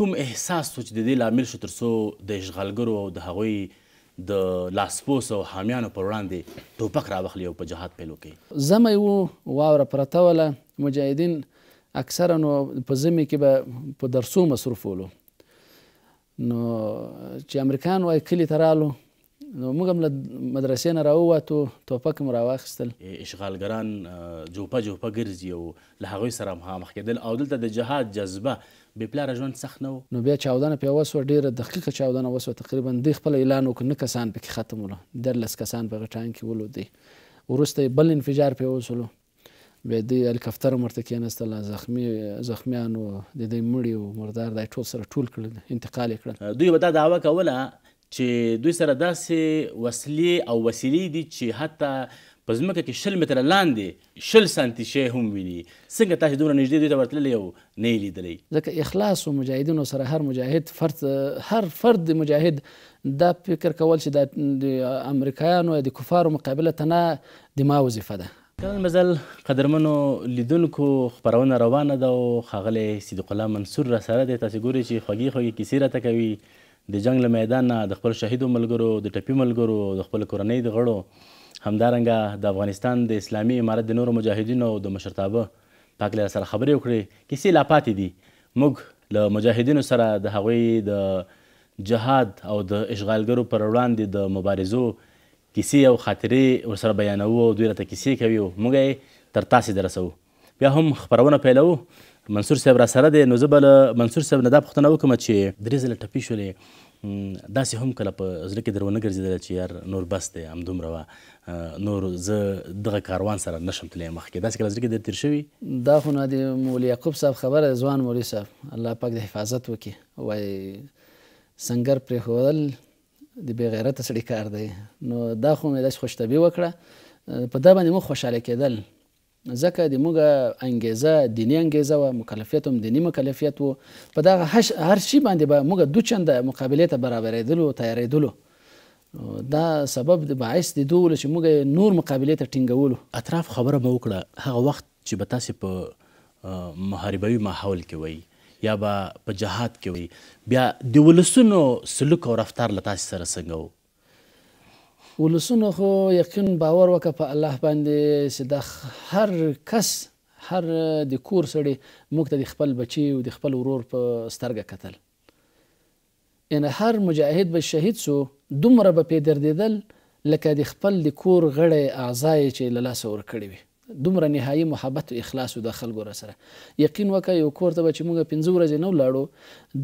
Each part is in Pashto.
کوم احساس سو چې د دې لامل شو ترڅو د اشغالګرو او د هغوی د لاسپوس او حامیانو پر وړاندې ټوپک راوخلی او په جهاد پیل وکړي زمه وو واوره پرته وله مجاهدین اکثرا نو په زمه کې به په درسو مصروف ولو نو چې امریکایان وای کلی ته رالو نو موږ هم له مدرسې نه راووتو ټوپک مو راواخیستل اشغالګران جوپه جوپه ګرځي او له هغوی سره مخامخ کېدل او دلته د جهاد جذبه بې پلاره ژوند سخت نه و نو بیا چاودنه پیا وسوه ډېره دقیقه چاودنه وسوه تقریبا دوی خپله اعلان وکړ نه کسان پکې ختم وله دیارلس کسان په غټان کې ولودی وروسته بل انفجار پیا وسولو بیا دوی هلیکاپټر مرته کېناستل زخمی زخمیان او د دوی مړي او مردار دا ټول سره ټول کړل انتقال یې کړل دوی به دا دعوه کوله چې دوی سره داسې وسلې او وسیلې دي چې حتی په ځمکه کې شل متره لاندې شل سانتي شی هم ویني څنګه تاسو دومره نږدې دوی ته ورتللی او نه یې لیدلی ځکه اخلاص و مجاهدینو سره هر مجاهد فرد هر فرد مجاهد دا فکر کول چې د امریکایانو یا د کفارو مقابله ته نه دما وظیفه ده ګران مزل قدرمنو لیدونکو خبرونه روانه ده او ښاغلی صدیق الله منصور را سره دی تاسې ګورئ چې خوږې خوږې کیسې راته کوي د جنګ له میدان نه د خپل شهیدو ملګرو د ټپي ملګرو د خپل کورنۍ د غړو همدارنګه د افغانستان د اسلامي امارت د نورو مجاهدینو د مشرتابه پاک له سره خبرې وکړې کیسې لا پاتې دي موږ له مجاهدینو سره د هغوی د جهاد او د اشغالګرو پر وړاندې د مبارزو کیسې او خاطرې ورسره بیانوو او دوی راته کیسې کوي موږ یې تر تاسې درسوو بیا هم خپرونه پیلوو منصور صاحب را سره دی نو زه به له منصور صاحب نه دا پوښتنه وکړم چې درې ځله ټپي شولې داسې هم کله په زړه کې درونه ګرځېدله چې یار نور بس دی همدومره وه نور زه دغه کاروان سره نشم تللی مخکې داسې کله زړه کې در تېر شوي دا خو نه د مولي یعقوب صاحب خبره ده ځوان مولي صاحب الله پاک د حفاظت وکړي وایي سنګر پرېښودل د بې غیرته سړي کار دی نو دا خو مې داسې خوشطبي وکړه په دا باندې موږ خوشحاله کېدل ځکه د موږ انګیزه دینی انګیزه و مکلفیت هم دینی مکلفیت و په دغه هر شي باندې به با موږ دو چنده مقابلې ته برابرېدلو تیارېدلو دا سبب د باعث د دوله چې موږ نور مقابلې ته ټینګولو اطراف خبره به وکړه هغه وخت چې به تاسې په محاربوي ماحول کې وایي یا به په جهاد کې وي بیا د ولسونو سلوک او رفتار له تاسې سره څنګه و ولسونو خو یقین باور وکړه په الله باندې چې د هر کس هر د کور سړی موږ ته د خپل بچي او د خپل ورور په سترګه کتل یعنی هر مجاهد به شهید سو دومره به پې دردېدل لکه د خپل د کور غړی اعضای چې له لاسه ورکړي وي دومره نهایی محبت او اخلاص د خلکو را سره یقین وکه یو کور ته چې موږ 15 ورځې نو لاړو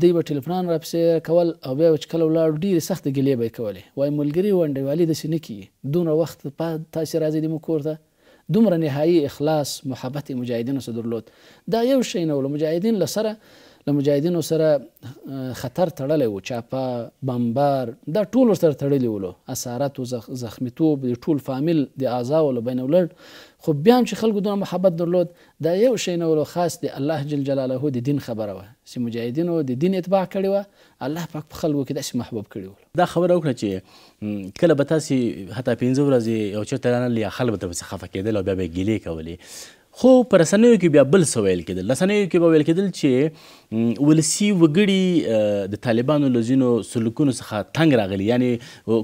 دی به ټلیفون را پسې کول او بیا چې کله لاړو ډیر سخت ګلې به کولې وای ملګری ونډې والی د سینکی دومره وخت په تاسو راځي د کور ته دومره نهایی اخلاص محبت مجاهدینو سره درلود دا یو شی نه ول مجاهدین لسره له مجاهدینو سره خطر تړلی و چاپه بمبار دا ټول ورسره تړلي ولو اسارت و زخ... زخمیتوب د ټول فامیل د اعضاو له بین ولړ خو بیا هم چې خلکو دونه محبت درلود دا یو شی نه ولو خاص د الله جل جلاله د دین خبره وه چې مجاهدینو د دین اتباع کړې وه الله پاک په خلکو کې داسې محبوب کړي ول دا خبره وکړه چې کله به تاسې حتی پنځه ورځې یو چېرته رانل یا خلک به در پسې خفه کېدل او بیا به یې ګیلې کولې خو په رسنیو کې بیا بل څه ویل کېدل رسنیو کې به ویل کېدل چې ولسي وګړي د طالبانو له ځینو سلوکونو څخه تنګ راغلي یعنی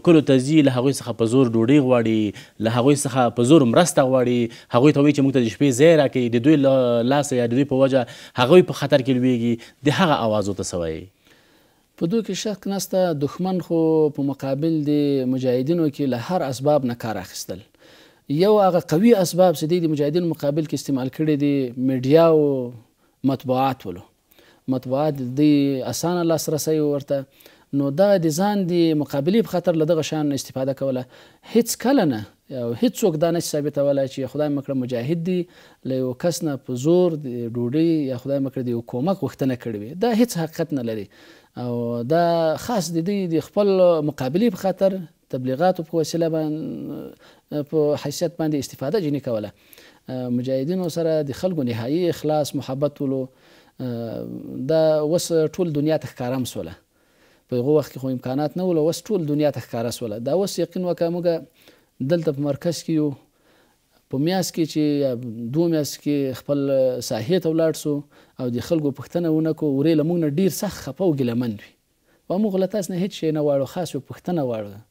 کلو ته ځي له هغوی څخه په زور ډوډۍ غواړي له هغوی څخه په زور مرسته غواړي هغوی ته وایي چې موږ ته د شپې ځای راکوي د دوی له لاسه یا د دوی په وجه هغوی په خطر کې لویږي د هغه اوازو ته څه په دوی کې شک نسته دښمن خو په مقابل د مجاهدینو کې له هر اسباب نه کار اخیستل یو هغه قوي اسباب چې د مجاهدین مقابل کې استعمال کړي دي میډیا او مطبوعات ولو مطبوعات د اسانه لاسرسي ورته نو دا د ځان د مقابلې په خاطر له دغه شان استفاده کوله هیڅ کله نه او هیڅوک دا نه ثابتولی چې خدای مکړه مجاهد دی له یو کس نه په زور د ډوډۍ یا خدای مکړه د یو کومک غوښتنه کړې وي دا هیڅ حقیقت نه لري او دا خاص د دوی د خپل مقابلې په خاطر تبلیغاتو په وسیله باندې په حیثیت باندې استفاده جنې کوله مجاهدینو سره د خلکو نهایي اخلاص محبت ولو دا وس ټول دنیا ته ښکارم سوله په هغه وخت کې خو امکانات نه ول وس ټول دنیا ته ښکارا سوله دا وس یقین وکه موږ دلته په مرکز کې یو په میاس کې چې دوه میاس کې خپل ساحې ته ولاړ سو او د خلکو پښتنه ونه کو ورې لمونږ ډیر سخت خپو ګلمن وي و موږ لتاس نه هیڅ شي نه واړو خاص پښتنه واړو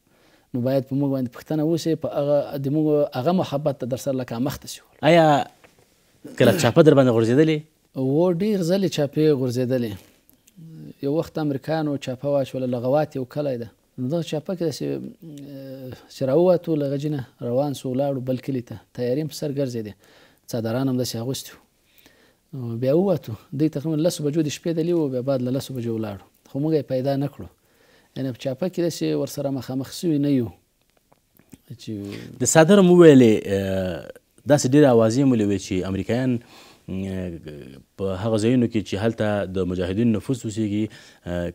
نو باید په موږ باندې پښتنه وسی په هغه د موږ هغه محبت در سره لکه مخته شو آیا کله چاپه در باندې غورځېدلې و ډیر ځلې چاپې غورځېدلې یو وخت امریکانو چاپه واچوله لغوات یو کلی ده نو دغه چاپه کې داسې چې راووتو له غجینه روان سو ولاړو بل کلي ته تیارې هم په سر ګرځېدې څادران هم داسې اغوستي وو بیا ووتو دوی تقریبا لسو بجو د شپې دلي وو بیا بعد له لسو بجو ولاړو خو موږ یې پیدا نه کړو یعنې په چاپه کې داسې ورسره مخامخ سوي نه یو چې د صدر مو ویلې داسې ډېرې اوازې مو ویلې چې امریکایان په هغه ځایونو کې چې هلته د مجاهدین نفوس اوسېږي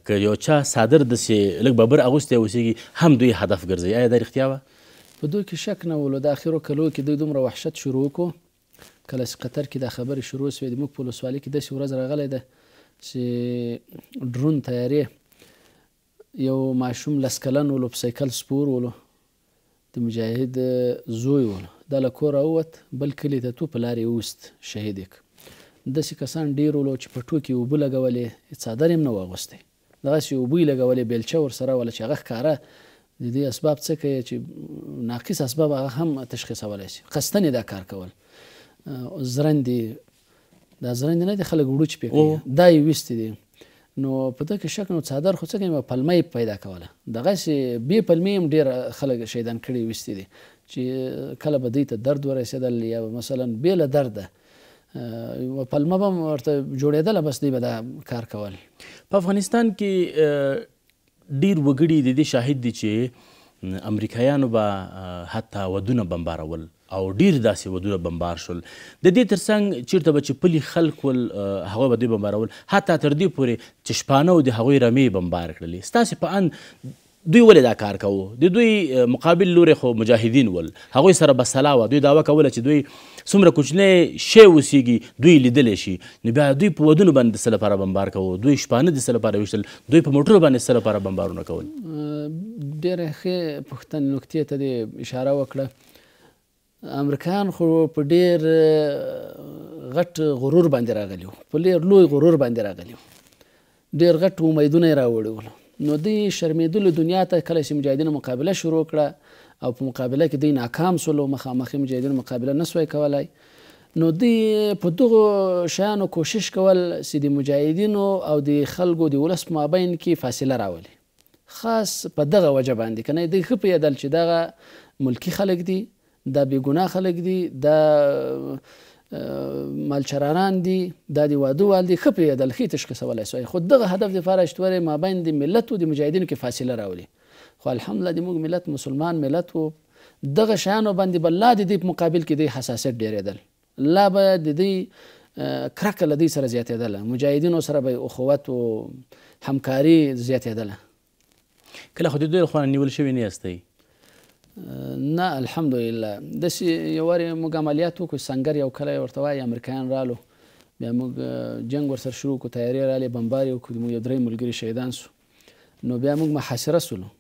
که یو چا صادر داسې لږ ببر اغوستی اوسېږي هم دوی هدف ګرځوي آیا دا رښتیا وه په دوی کې شک نه ولو د اخرو کلو کې دوی دومره وحشت شروع وکړو کله چې قطر کې دا خبرې شروع سوې زموږ په ولسوالۍ کې داسې ورځ راغلې ده چې ډرون تیارې یو ماشوم لس کلن ولو په سایکل سپور ولو د مجاهد زوی ولو دا له کوره ووت بل کلي ته تو په لارې ووست شهید یې داسې کسان ډېر ولو چې په ټوکې اوبه لګولې څادر یې هم نه و اغوستی دغسې اوبه یې لګولې بیلچه ورسره وله چې هغه ښکاره د دې اسباب څه کوي چې ناقص اسباب هغه هم تشخیصولی شي قصدن دا کار کول زرندې دا زرندې نه دي خلک وړو چې پې دا یې ویستې دي نو په دغه شک نو څادر خو څه کوي پلمې پیدا کوله دغه سي به پلمې هم ډیر خلک شیدان کړي وستې دي چې کله به دې ته درد ورسېدل یا مثلا به له درد و پلمه به ورته جوړېدل بس دې به دا کار کول په افغانستان کې ډیر وګړي د دې شاهد دي چې امریکایانو به حتی ودونه بمبارول او ډیر داسې ودونه بمبار شول د دې ترڅنګ چیرته به چې پلي خلک ول هغه به دوی بمبارول حتی تر دې پورې چې شپانه او د هغوی رمې بمبار کړلې ستاسې په اند دوی ولې دا کار کوو د دوی مقابل لوري خو مجاهدین ول هغوی سره به سلا وه دوی دعوه کوله چې دوی څومره کوچنی شی اوسیږي دوی لیدلی شي نو بیا دوی په ودونو باندې د څه لپاره بمبار کوو دوی شپانه د څه لپاره ویشتل دوی په موټرو باندې څه لپاره بمبارونه کول ډېره ښې پوښتنې نکتې ته دې اشاره وکړه امریکایان خو په ډیر غټ غرور باندې راغلی وو په ډیر لوی غرور باندې راغلی وو ډیر غټ امیدونه یې راوړي وو نو دوی شرمېدلو دنیا ته کله چې مجاهدینو مقابله شروع کړه او په مقابله کې دوی ناکام سولو مخامخ مجاهدینو مقابله نه سوی کولی نو دوی په دغو شیانو کوشش کول چې د مجاهدینو او د خلکو د ولس مابین کې فاصله راولي خاص په دغه وجه باندې کنه دوی ښه پوهېدل چې دغه ملکی خلک دي دا بیګناه خلک دي دا مالچرانان دي دا د واده وال دي ښه پرېږدل ښې تشخیصولی سوی خو دغه هدف دپاره شتورې مابین د ملت و د مجاهدینو کې فاصله راولي خو الحمدلله د موږ ملت مسلمان ملت و دغه شیانو باندې به لا د دې په مقابل کې دوی حساسیت ډېرېدل لا به د دوی کرکه له دوی سره زیاتېدله مجاهدینو سره به اخوت و همکاري زیاتېدله کله خو د دوی لخوا نیول شوي نه یاستئ نه الحمدلله داسې یو وارې موږ عملیات وکړو سنګر یو کلی ورته وایي امریکایان رالو بیا موږ جنګ ورسره شروع کړو تیارې رالې بمبار یې وکړو یو درې ملګري شهیدان سو نو بیا موږ محاصره سولو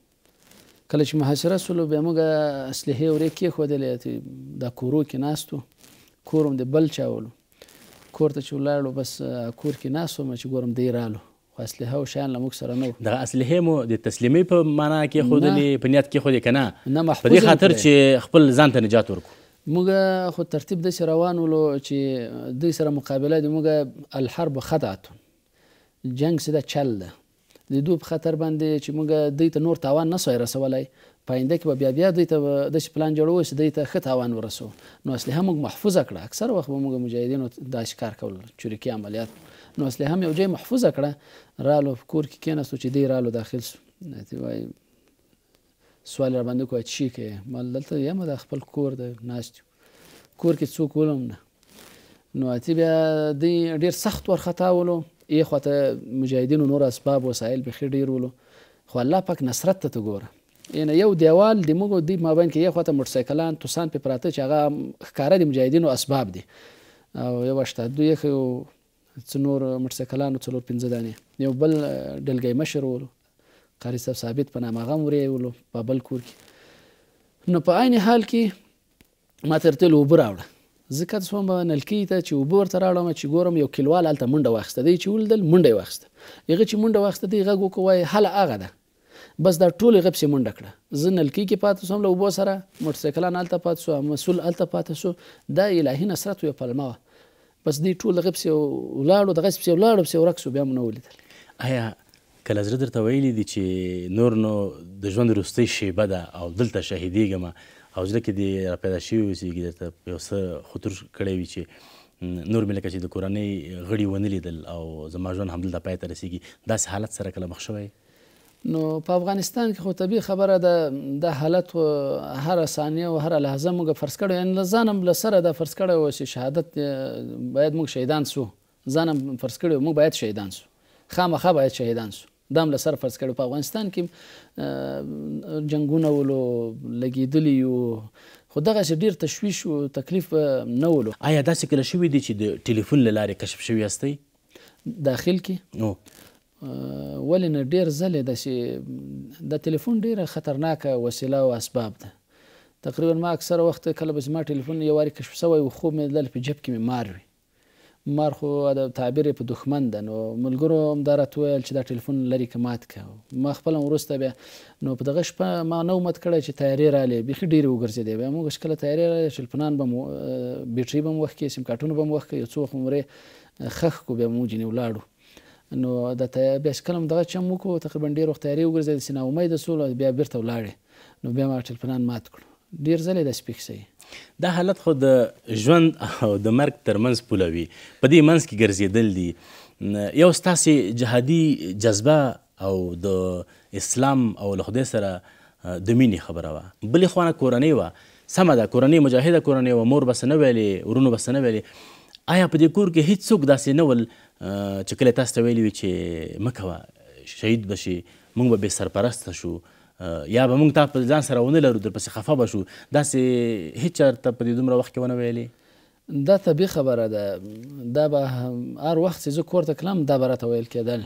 کله چې محاصره سولو بیا موږ اصلحې ورې کېښودلې دا کورو کې ناست کور هم د بل چاولو کور ته چې ولاړو بس کور کې ناست وم چې ګورم دی رالو خو اسلحه او شیان له موږ سره نه وو دغه اسلحې مو د تسلیمۍ په معنا کېښودلې په نیت کېښودې که نه نه په دې خاطر چې خپل ځان ته نجات ورکړو موږ خو ترتیب داسې روان ولو چې دوی سره مقابله دی موږ الحرب خدعتون جنگ سیده چل ده د دوی په خطر باندې چې موږ دوی ته نور تاوان نه سوای رسولی پاینده کې به بیا بیا دوی ته داسې پلان جوړوو چې دوی ته ښه تاوان ورسو نو اصلحه موږ محفوظه کړه اکثر وخت به موږ مجاهدینو داسې کار کول چریکي عملیات نو اصلي هم یو ځای محفوظه کړه رالو کور کې کېناستو چې دی رالو داخل شو ته وایي سوال را باندې کوه چی کې مال دلته یم د خپل کور د ناشت کور کې څوک ولوم نه نو اتی بیا دی ډیر سخت ورختا ولو ای خواته مجاهدینو نور اسباب وسایل به خیر ډیر ولو خو الله پاک نصرت ته ګوره یعنی یو دیوال د موږ د مابین کې یو خواته موټرسایکلان توسان په پراته چې هغه ښکارا د مجاهدینو اسباب دي او یو شته دوی خو څلور مټسکلانو څلور پنځه دانې یو بل ډلګۍ مشر ولو قاری صاحب ثابت په نامه هغه هم ولو په بل کور کې نو په عین حال کې ما ترته اوبه راوړه زه کډ سوم نلکې ته چې اوبه ورته راوړم چې ګورم یو کلوال هلته منډه واخیسته دی چې ولدل منډه یې واخیسته هغه چې منډه واخیسته دی غږ وکړ وایي هله هغه ده بس دا ټول غب سي منډه کړه زه نلکی کې پاتې سوم له وبو سره موټرسایکلان الته پاتې سو مسول الته پاتې سو دا الهي نصرت یو پلمه بس دی ټول غپس یو ولاړو د غپس یو ولاړو بس یو رکسو بیا مونږ ولیدل آیا کله زړه درته ویلی دي چې نور نو د ژوند وروستۍ شیبه ده او دلته شهیدېږم او زړه کې دې را پیدا شوي اوسېږي درته یو څه خطر کړی وي چې نور مې لکه چې د کورنۍ غړي ونه لیدل او زما ژوند همدلته پای ته رسېږي داسې حالت سره کله مخ شوی نو په افغانستان کې خو طبیعي خبره ده د حالت هر ثانیه او هر لحظه موږ فرض کړو یعنی ځانم له سره دا فرض کړی و چې شهادت باید موږ شهیدان سو ځانم فرض کړی موږ باید شهیدان سو خامخا باید شهیدان سو دام له سره فرض کړو په افغانستان کې جنگونه ولو لګېدلی یو خو دغه ډیر تشویش او تکلیف نه ولو آیا داسې کله شوي دي چې د ټلیفون له لارې کشف شوي هستئ داخل کې ولې نه ډیر ځلې داسې د تلیفون ډیره خطرناکه وسیله او اسباب ده تقریبا ما اکثره وخت کله به زما ټلیفون یو وارې کشف سوی و خوب مې دل په جیب کې مې مار وي مار خو د تعبیر په دښمن ده نو ملګرو هم دا راته وویل چې دا ټلیفون لرې که مات که ما خپله وروسته بیا نو په دغه شپه ما نه امت کړی چې تیارې رالې بیخي ډېرې وګرځېدې بیا موږ چې کله تیارې رالې ټلیفونان به بیټري به هم وخت کې سیم کارټونه به هم وخت کې یو څو وخت عمرې خښ کو بیا موږ ځینې ولاړو نو د بیا چې کله دغه چم وکړو تقریبا ډېر وخت تیارې وګرځېدل چې ناامیده سولو بیا بېرته ولاړې نو بیا ما ټلپنان مات کړو ډېر ځلې داسې پېښ شوي دا حالت خو د ژوند او د مرګ ترمنځ پوله وي په دې منځ کې ګرځېدل دي یو ستاسې جهادي جذبه او د اسلام او له خدای سره د مینې خبره وه بلې خوانه کورنۍ وه سمه ده کورنۍ مجاهده کورنۍ وه مور بس نه ویلې ورونو بس نه ویلې آیا په دې کور کې هیڅ څوک داسې نه ول چې کله تاسو ته ویلي وي چې مه کوه شهید به شي موږ به بې سرپرسته شو یا به موږ تا په ځان سره ونه لرو درپسې خفه به شو داسې هیڅ چاته په دې دومره وخت کې ونه ویلې دا طبیعي خبره ده دا به هر وخت چې زه کور ته کلم دا به راته ویل کېدل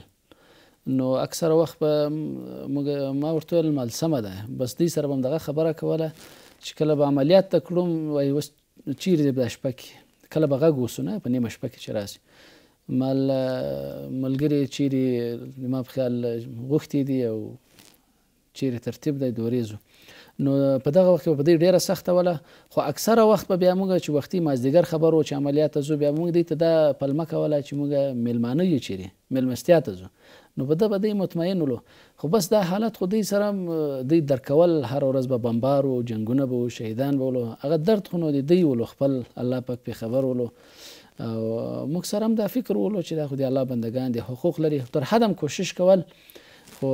نو اکثره وخت به ما ورته ویل مل سمه ده بس دوی سره به هم دغه خبره کوله چې کله به عملیات ته کړم وایي اوس چیرې دی په دا شپه کې کله به غږ وسو نه په نیمه شپه کې چې راسي مال ملګری چیرې ما په خیال غوښتي دي او چیرې ترتیب دی د ورځو نو په دغه وخت په دې ډیره سخته وله خو اکثره وخت به بیا موږ چې وختي مازدیګر خبر و چې عملیات ته ځو بیا موږ دې ته دا پلمه کوله چې موږ میلمانه یو چیرې میلمستیا ته ځو نو په ده به دی مطمئن ولو خو بس دا حالت خو دوی سره دوی درکول هر ورځ به بمبار و جنګونه به و شهیدان به ولو هغه درد خو نو د دوی ولو خپل الله پاک پې خبر ولو موږ سره هم دا فکر ولو چې دا خو د الله بندگان دي حقوق لري تر حد هم کوشش کول خو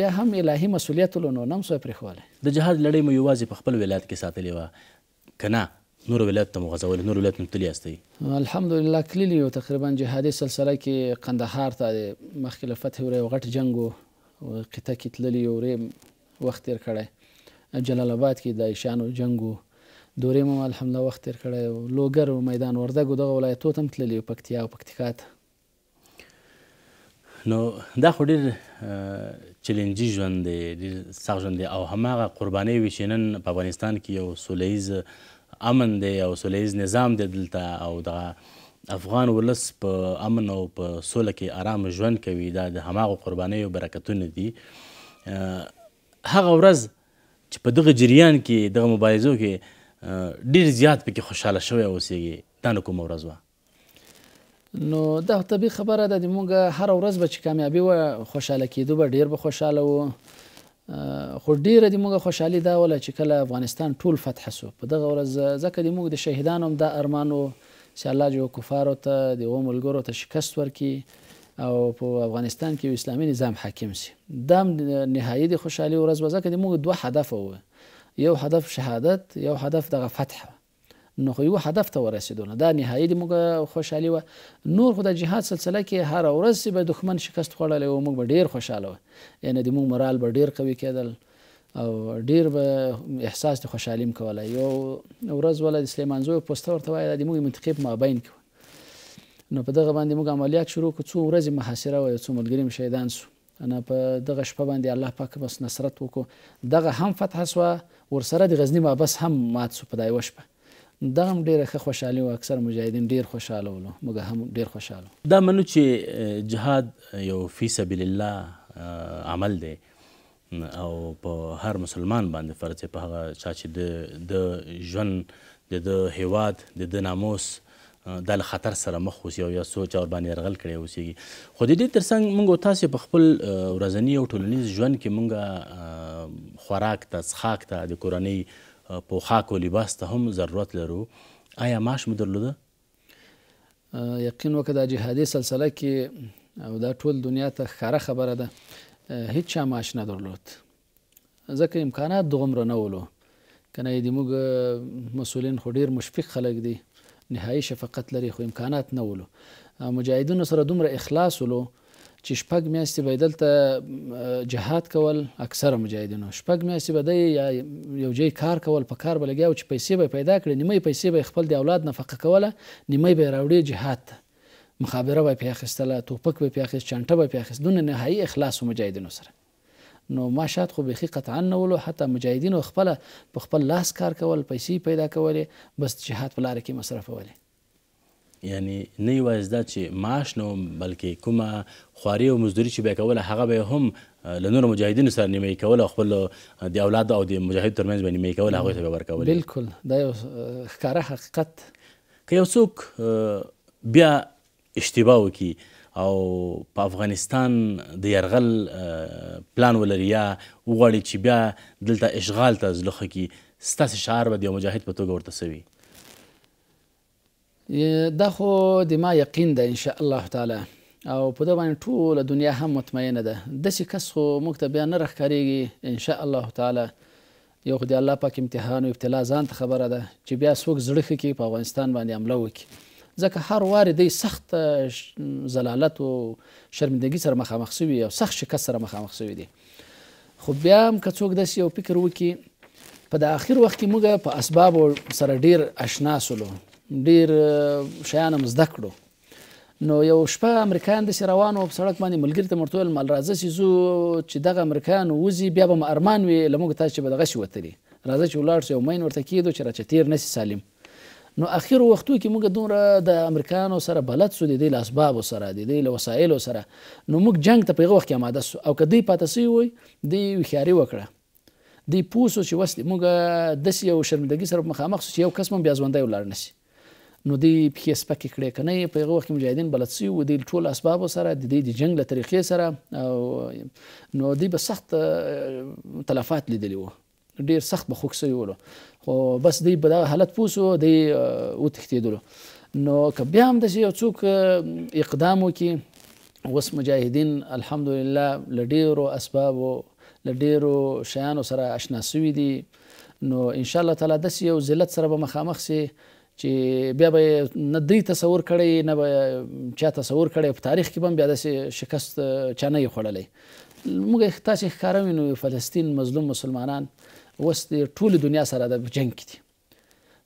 بیا هم الهي مسولیت لونو نم سو پرېښوله د جهاد لړۍ مو یوازې په خپل ولایت کې ساتلې وه که نه نور ولایت ته مو غځولې نور ولایت تللی یاستئ الحمدلله کلي یو تقریبا جهادي سلسله کې قندهار ته د مخکې له فتحې وری یو غټ جنګ و قطعه کې تللي یو وری وخت تېر کړی جلال آباد کې د ایشانو جنګ و دورې مو الحمدلله وخت تېر کړی او لوګر او میدان وردګ او دغه ولایتو ته هم تللی یو پکتیا او پکتیکا ته نو دا خو ډېر چیلنجي ژوند دی ډېر سخت ژوند دی او هماغه قربانۍ وي چې نن په افغانستان کې یو سوله امن دی او سوله نظام دی دلته او دغه افغان ولس په امن او په سوله کې آرام ژوند کوي دا د هماغو قربانیو برکتونه دي هغه ورځ چې په دغه جریان کې دغه مبارزو کې ډیر زیات پکې خوشاله شوی اوسېږي دا نه کومه ورځ وه نو دا طبي خبره ده د مونږ هر ورځ به چې کامیابي و خوشاله کېدو به ډیر به خوشاله وو خو ډیره د مونږ خوشحالي دا وله چې کله افغانستان ټول فتح سو په دغه ورځ ځکه د مونږ د شهیدانو هم دا ارمان و چې الله جو کفارو ته د و ملګرو ته شکست ورکړي او په افغانستان کې یو اسلامي نظام حاکم سي دا هم نهایي د خوشحالي ورځ وه ځکه د مونږ دوه هدفه وه یو هدف شهادت یو هدف دغه فتح نو خو یو هدف ته ورسېدونه دا نهایي د موږ خوشحالي وه نور خو د جهاد سلسله کې هره ورځ به دښمن شکست خوړلی و موږ به ډېر خوشحاله وه یعنې د موږ مرال به ډېر قوي کېدل او ډیر به احساس د خوشحالیم کوله یو ورځ ولا د سلیمان زوی پوسته ورته وایي د موږ منطقې په مابین کې نو په دغه باندې موږ عملیات شروع کړو څو ورځې محاصره وه څو ملګري شهیدان سو انا په دغه شپه باندې الله پاک بس نصرت وکړو دغه هم فتح سوه ورسره د غزنی بابس هم مات شو په دا یوه شپه دا هم ډیره ښه خوشحالي وه اکثر مجاهدین ډیر خوشحاله ولو موږ هم ډیر خوشحاله دا منو چې جهاد یو فی سبیل الله عمل دی او په هر مسلمان باندې فرض په هغه چا چې د د ژوند د د هیواد د د ناموس دا له خطر سره مخ اوسي او یا سوچ اور باندې یرغل کړی اوسیږي خو د دې ترڅنګ موږ تاسې په خپل ورځني او ټولنیز ژوند کې موږ خوراک ته څښاک ته د کورنۍ پوښاک او لباس ته هم ضرورت لرو آیا معاش مو درلوده یقین وکړه دا جهادي سلسله کې او دا ټول دنیا ته ښکاره خبره ده هیڅ چا معاش نه درلود ځکه امکانات دومره نه ولو کنه د موږ مسولین خو ډیر مشفق خلک دي نهایي شفقت لري خو امکانات نه ولو مجاهدینو سره دومره اخلاص ولو چې شپږ میاشتې به یې دلته جهاد کول اکثره مجاهدینو شپږ میاشتې به دی یا یو ځای کار کول په کار به لګیا و چې پیسې به پیدا کړي نیمې پیسې به خپل د اولاد نفقه کوله نیمې به یې راوړې جهاد ته مخابره به یې پې اخیستله توپک به یې پې اخیست چانټه به یې پې اخیست دونه نهایي اخلاص و مجاهدینو سره نو ما شات خو بیخي قطعا نه ولو حتی مجاهدینو خپله په خپل لاس کار کول پیسې پیدا کولې بس جهاد په لاره کې مصرفولې یعنی نه یوازې دا چې معاش نه بلکې کومه خواري او مزدوري چې به کوله هغه به هم له نورو مجاهدینو سره نیمایي کول او خپل د اولاد او د مجاهد ترمنځ به نیمایي کول هغوی ته به ورکول بلکل دا یو ښکاره حقیقت که یو څوک بیا اشتباه وکړي او په افغانستان د یرغل پلان ولري یا وغواړي چې بیا دلته اشغال ته زلوخه کړي ستاسې شعار به د یو مجاهد په توګه ورته سوي دا خو د ما یقین ده ان شاء الله تعالی او په دې باندې ټول دنیا هم مطمئنه ده د څه کس خو موږ ته بیا نه راخکاریږي ان شاء الله تعالی یو خدای الله پاک امتحان او ابتلا ځان ته خبره ده چې بیا څوک زړه کې په افغانستان باندې حمله وکړي ځکه هر وارې دی سخت زلالت او شرمندګي سره مخامخ شوي او سخت شکست سره مخامخ شوي دي خو بیا هم که څوک داسې یو فکر وکړي په د آخر وخت کې موږ په اسبابو سره ډیر اشنا سولو ډیر شیان هم زده کړو نو یو شپه امریکایان داسې روان وو په سړک باندې ملګري ته مې ورته وویل مال راځه چې ځو چې دغه امریکایان ووځي بیا به م ارمان وي له موږ تاسو چې به دغسې وتلي راځه چې ولاړ سو یو مین ورته کېدو چې راچه تیر نسي سالم نو اخیر وختو کې موږ دومره د امریکایانو سره بلد سو د دې له اسبابو سره د دې له وسایلو سره نو موږ جنگ ته په هغه وخت کې آماده سو او که دوی پاته سوي وای دوی هوښیاري وکړه دوی پوه سو چې وس موږ داسې یو شرمندګي سره مخامخ سو چې یو کس هم بیا ژوندی ولاړ نه شي نو دی پکې سپکې کړې کنه په هغه وخت مجاهدین بلد سي او د ټول اسباب سره د دې د جنگ له طریقې سره او نو دی به سخت تلفات لیدلی وو ډیر سخت به خوښ سوی ولو خو بس دی په حالت پوسو دی او تختیدلو نو که بیا هم د یو څوک اقدام وکي اوس مجاهدین الحمدلله لډیرو اسباب لډیرو شیانو سره آشنا سوی دي نو ان شاء الله تعالی د یو ذلت سره به مخامخ سي چې بیا به نه دوی تصور کړی نه به چا تصور کړی په تاریخ کې به هم بیا داسې شکست چا نه یې خوړلی موږ تاسې ښکاره وینو فلسطین مظلوم مسلمانان اوس د ټولې دنیا سره د جنګ کې دي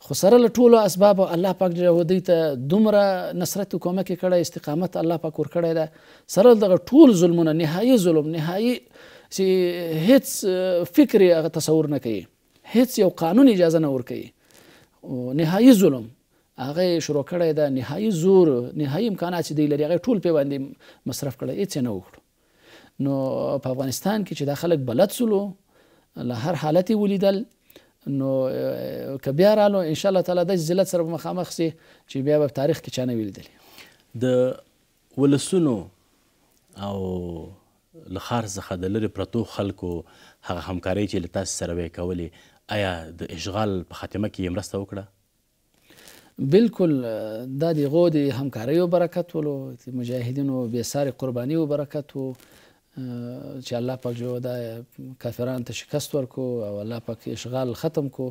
خو سره له ټولو اسبابو الله پاک جل دوی ته دومره نصرت و کومک یې کړی استقامت الله پاک ورکړی ده سره دغه ټول ظلمونه نهایي ظلم نهایي چې هیڅ فکر یې هغه تصور نه کوي هیڅ یو قانون اجازه نه ورکوي نهایی ظلم هغه شروع کړی ده نهایی زور نهایی امکانات چې دی لري هغه ټول په باندې مصرف کړی هیڅ نه وکړو نو په افغانستان کې چې دا خلک بلد سلو له هر حالت ولیدل نو که بیا رالو ان شاء الله تعالی د ذلت سره مخامخ سي چې بیا په تاریخ کې چانه ولیدل د ولسونو او لخر څخه د لری پرتو خلکو هغه همکاري چې لتاس سره وکولي آیا د اشغال په خاتمه کې مرسته وکړه بلکل دا د غو د همکاریو برکت ولو د مجاهدینو بې ساري قرباني او برکت وو چې الله پاک جو دا کافران ته شکست ورکو او الله پاک اشغال ختم کو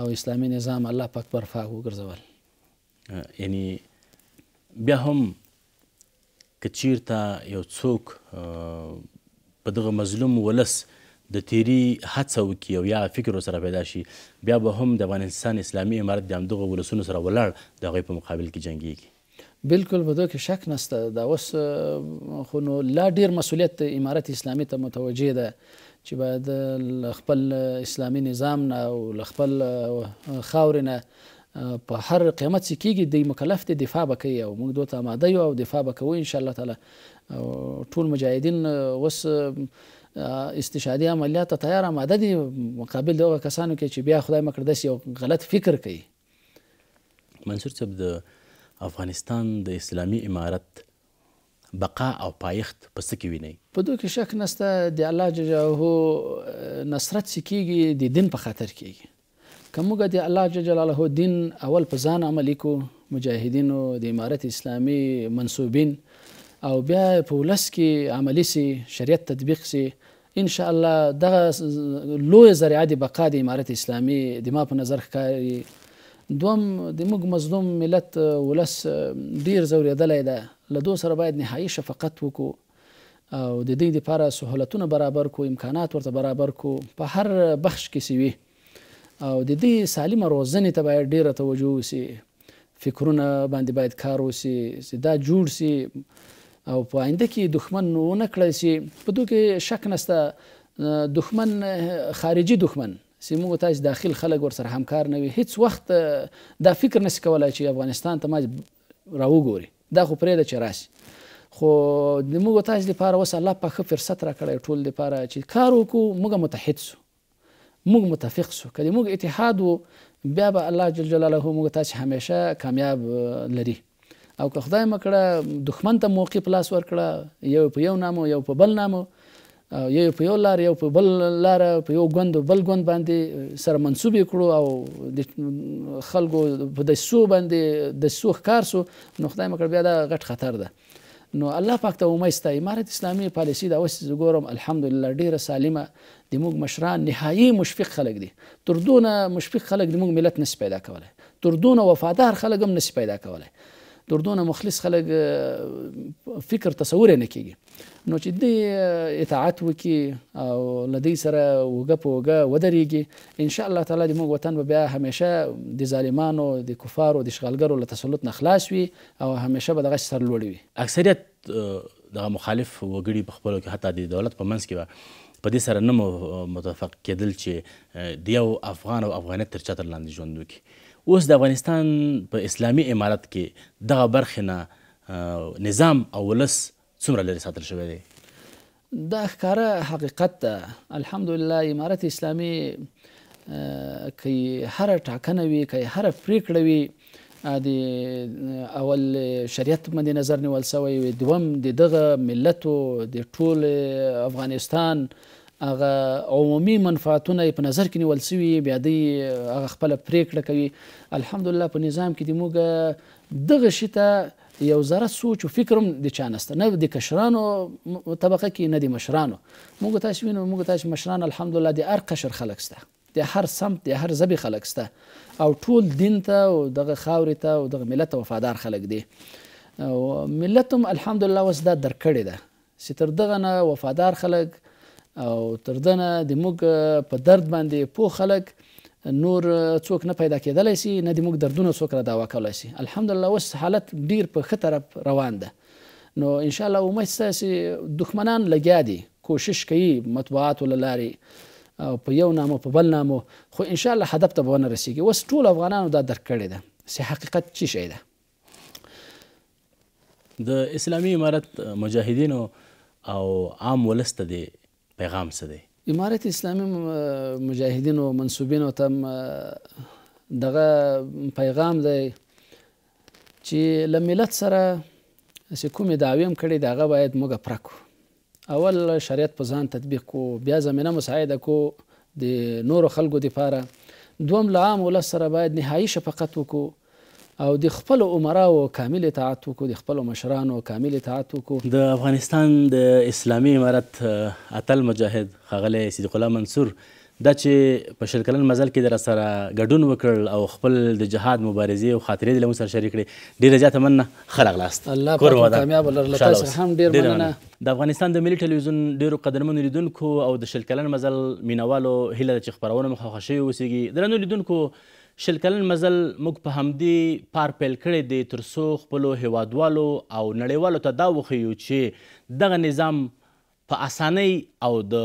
او اسلامي نظام الله پاک برفا وګرځول یعنی بیا هم کچیر ته یو څوک په دغه مظلوم ولس آه د تیری هڅه وکړي او یا فکر ورسره پیدا شي بیا به هم د افغانستان اسلامي امارت د همدغه ولسونو سره ولاړ د هغوی په مقابل کې جنګیږي بلکل په دغه کې شک نشته دا اوس خو نو لا ډیر مسولیت امارت اسلامي ته متوجه ده چې باید خپل اسلامي نظام نه او خپل خاورې نه په هر قیمت چې کېږي دی مکلف دی دفاع به کوي او موږ دوته اماده یو او دفاع به کوو انشاءالله تعالی ټول مجاهدین اوس استشهادي عملیات ته تیار آماده دي مقابل د هغه کسانو کې چې بیا خدای مکړه داسې یو غلط فکر کوي منصور صاحب د افغانستان د اسلامي امارت بقا او پایښت په څه کې وینئ په دوی کې شک نسته د الله جلجلاله نصرت څه کیږي د دین په خاطر کیږي که موږ د الله جلجلاله دین اول په ځان عملي کو مجاهدینو د امارت اسلامي منصوبین او بیا په ولس کې عملي سي شریعت تطبیق سي ان شاء الله دغه لوی ذریعہ د بقا د امارت اسلامي د ما په نظر ښکاري دوم د موږ مظلوم ملت ولس ډیر زوریدلې ده له دو سره باید نهایي شفقت وکړو او د دې لپاره سہولتونه برابر کو امکانات ورته برابر کو په هر بخش کې سوي او د دې سالمه روزنې ته باید ډیره توجه وسی فکرونه باندې باید کار وسی دا جوړ سي او په آینده کې دښمن ونه کړی چې په دوی کې شک نسته دښمن خارجي دښمن چې موږ تاسو داخل خلک ورسره همکار نه وي هیڅ وخت دا فکر نسی کولای چې افغانستان ته ما راوګوري دا خو پرېږده چې راسي خو د موږ تاسو لپاره اوس الله په ښه فرصت راکړی ټول لپاره چې کار وکړو موږ متحد سو موږ متفق سو که موږ اتحاد و بیا به الله جل جلاله موږ تاسو همیشه کامیاب لري او که خدای مکړه دښمن ته موقع پلاس ورکړه یو په یو نامو یو په بل نامو یو په یو لار یو په بل لار په یو غوند بل غوند باندې سره منسوب کړو او د خلکو په د سو باندې د سو کار سو نو خدای مکړه بیا دا غټ خطر ده نو الله پاک ته امید ستا امارت اسلامي پالیسی دا اوس زګورم الحمدلله ډیره سالمه د موږ مشران نهایی مشفق خلک دي تر دونه مشفق خلک د موږ ملت نس پیدا کوله تر دونه وفادار خلک هم نس پیدا کوله دردونه مخلص خلک فکر تصور نه کیږي نو چې دې اطاعت وکړي او لدی سره وګه په وګه ودرېږي ان شاء الله تعالی د موږ وطن به بیا همیشه د ظالمانو د کفارو د اشغالګرو له تسلط نه خلاص وي او همیشه به دغه سر لوړ وي اکثریت دغه مخالف وګړي په خپلو کې حتی د دولت په منځ کې به په دې سره نه متفق کېدل چې د یو افغان او افغانیت تر چتر لاندې ژوند وکړي اوس د افغانستان په اسلامي امارت کې دغه برخې نه نظام او ولس څومره لرې ساتل شوی دی دا ښکاره حقیقت ده الحمدلله امارت اسلامي که هر ټاکنه وي که هر پریکړه وي د اول شریعت باندې نظر نیول سوی وي دوم د دغه ملتو د ټول افغانستان آه هغه عمومي منفعتونه په نظر کې نیول سوي بیا دی هغه خپل پریکړه کوي الحمدلله په نظام کې د موږ دغه شته یو ذره سوچ او فکرم د چانسته نه د کشرانو طبقه کې نه د مشرانو موږ تاسو وینو موږ تاسو مشران الحمدلله د ار قشر خلک سته د هر سمت د هر ځبي خلک سته او ټول دین ته او دغه خاورې ته او دغه ملت وفادار خلک دي او ملتم الحمدلله وس دا درکړی ده چې تر دغه نه وفادار خلک او تر دنه د موږ په درد باندې پوه خلک نور څوک نه پیدا کېدلی سي نه د موږ دردونه څوک را دوا کولی سي الحمدلله اوس حالت ډیر په ښه طرف روان ده نو ان شاء الله امید سته چې دښمنان لګیا دي کوشش کوي مطبوعاتو له لارې او په یو نامو په بل نامو خو ان شاء الله هدف ته به ونه رسیږي اوس ټول افغانانو دا درک کړې ده چې حقیقت چی شی ده د اسلامي امارت مجاهدینو او عام ولسته دی پیغام څه دی امارت اسلامي مجاهدین او منسوبین او تم دغه پیغام دی چې لملت سره چې کومې دعوی هم کړي دغه باید موږ پرکو اول شریعت په ځان تطبیق کو بیا زمينه مساعده کو د نور خلکو لپاره دوم لعام ول سره باید نهایی شفقت وکړو او د خپل عمراو کامل اطاعت وکړو د خپل مشرانو کامل اطاعت وکړو د افغانستان د اسلامي امارت اتل مجاهد خغلی صدیق الله منصور دا چې په شل کلن مزل کې در سره ګډون وکړ او خپل د جهاد مبارزې او خاطرې د سره شریک کړي ډیره زیاته مننه ښه راغلاست الله کامیاب لرله تاسو هم ډیر مننه د افغانستان د ملي ټلویزیون ډیرو قدرمنو لیدونکو او د شل کلن مزل مینوالو هیله ده چې خپرونه مو خوښه شوې اوسېږي درنو لیدونکو شل کلن مزل موږ په همدې پار پیل کړی دی تر څو خپلو هیوادوالو او نړیوالو ته دا وښیو چې دغه نظام په اسانۍ او د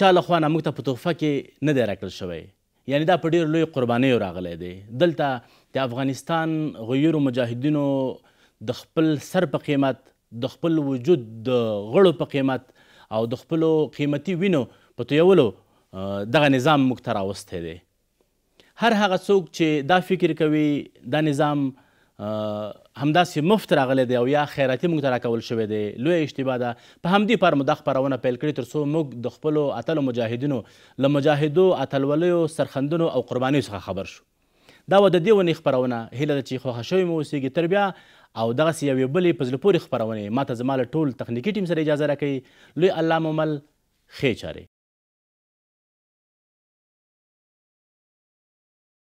چا له خوا نه موږ ته په تحفه کې نه دی راکړل شوی یعنی دا په ډېر لوی قربانیو راغلی دی دلته د افغانستان غیرو مجاهدینو د خپل سر په قیمت د خپل وجود د غړو په قیمت او د خپلو قیمتي وینو په تویولو دغه نظام موږ ته راوستی دی هر هغه څوک چې دا فکر کوي دا نظام همداسې مفت راغلی دی او یا خیراتي موږ ته راکول شوی دی لویه اشتباه ده په همدې پر مو دا خپرونه پیل کړې تر څو موږ د خپلو اتلو مجاهدینو له مجاهدو اتلولیو سرخندنو او قربانیو څخه خبر شو دا و د دې ونې خپرونه هیله ده چې خوښه شوې مو اوسېږي تر بیا او دغسې یوې بلې په زړه پورې خپرونې ما ته زما له ټول تخنیکي ټیم سره اجازه راکوي لوی الله ممل ښې چارې